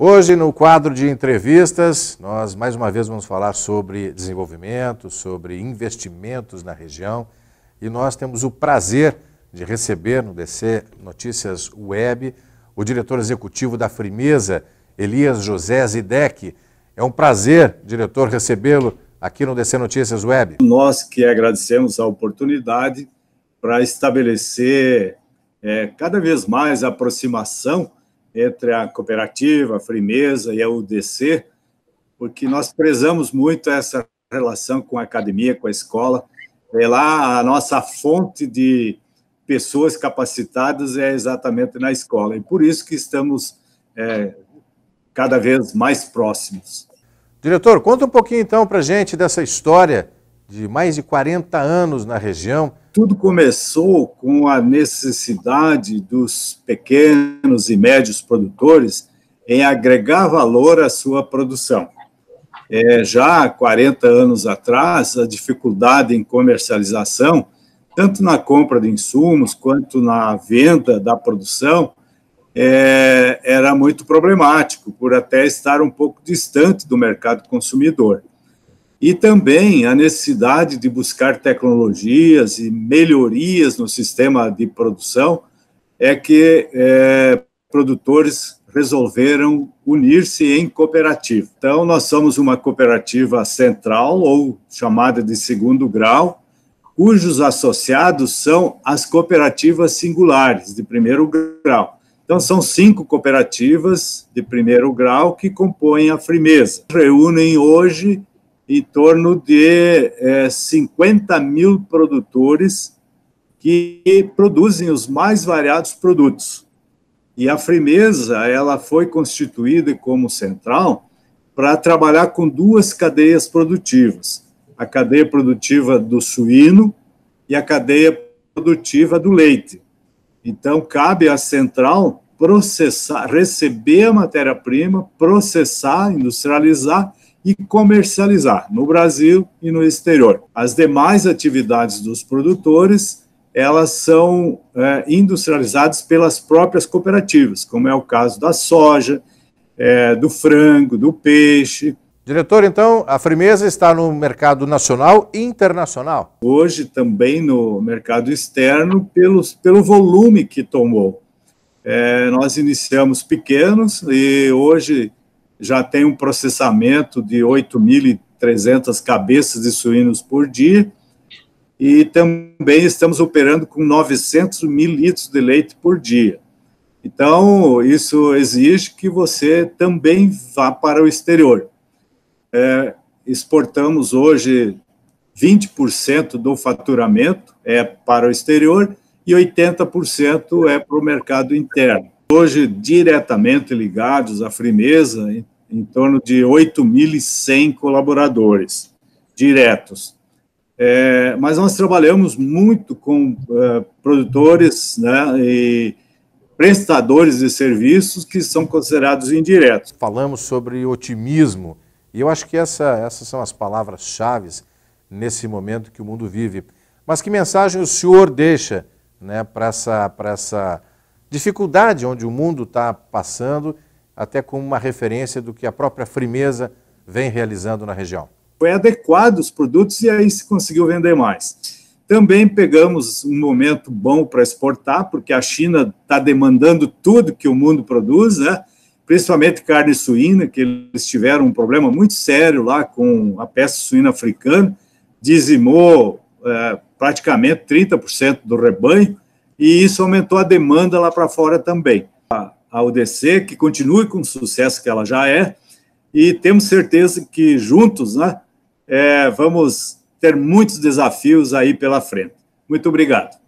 Hoje, no quadro de entrevistas, nós mais uma vez vamos falar sobre desenvolvimento, sobre investimentos na região e nós temos o prazer de receber no DC Notícias Web o diretor executivo da Frimeza, Elias José Zidek. É um prazer, diretor, recebê-lo aqui no DC Notícias Web. Nós que agradecemos a oportunidade para estabelecer é, cada vez mais a aproximação entre a cooperativa, a Frimeza e a UDC, porque nós prezamos muito essa relação com a academia, com a escola. É lá a nossa fonte de pessoas capacitadas é exatamente na escola, e por isso que estamos é, cada vez mais próximos. Diretor, conta um pouquinho então para gente dessa história de mais de 40 anos na região tudo começou com a necessidade dos pequenos e médios produtores em agregar valor à sua produção. É, já há 40 anos atrás, a dificuldade em comercialização, tanto na compra de insumos quanto na venda da produção, é, era muito problemático, por até estar um pouco distante do mercado consumidor e também a necessidade de buscar tecnologias e melhorias no sistema de produção é que é, produtores resolveram unir-se em cooperativa. Então, nós somos uma cooperativa central, ou chamada de segundo grau, cujos associados são as cooperativas singulares, de primeiro grau. Então, são cinco cooperativas de primeiro grau que compõem a Frimeza. Reúnem hoje em torno de é, 50 mil produtores que produzem os mais variados produtos. E a Frimeza, ela foi constituída como central para trabalhar com duas cadeias produtivas, a cadeia produtiva do suíno e a cadeia produtiva do leite. Então, cabe à central processar, receber a matéria-prima, processar, industrializar e comercializar no Brasil e no exterior. As demais atividades dos produtores elas são é, industrializadas pelas próprias cooperativas, como é o caso da soja, é, do frango, do peixe. Diretor, então, a firmeza está no mercado nacional e internacional? Hoje também no mercado externo, pelos, pelo volume que tomou. É, nós iniciamos pequenos e hoje já tem um processamento de 8.300 cabeças de suínos por dia, e também estamos operando com 900 mil litros de leite por dia. Então, isso exige que você também vá para o exterior. É, exportamos hoje 20% do faturamento é para o exterior e 80% é para o mercado interno hoje diretamente ligados à Frimeza, em, em torno de 8.100 colaboradores diretos. É, mas nós trabalhamos muito com é, produtores né, e prestadores de serviços que são considerados indiretos. Falamos sobre otimismo, e eu acho que essa, essas são as palavras-chave nesse momento que o mundo vive. Mas que mensagem o senhor deixa né, para essa, essa dificuldade onde o mundo está passando, até como uma referência do que a própria Frimeza vem realizando na região. Foi adequado os produtos e aí se conseguiu vender mais. Também pegamos um momento bom para exportar, porque a China está demandando tudo que o mundo produz, né? principalmente carne suína, que eles tiveram um problema muito sério lá com a peça suína africana, dizimou é, praticamente 30% do rebanho, e isso aumentou a demanda lá para fora também. A, UDC, que continue com o sucesso que ela já é, e temos certeza que juntos né, é, vamos ter muitos desafios aí pela frente. Muito obrigado.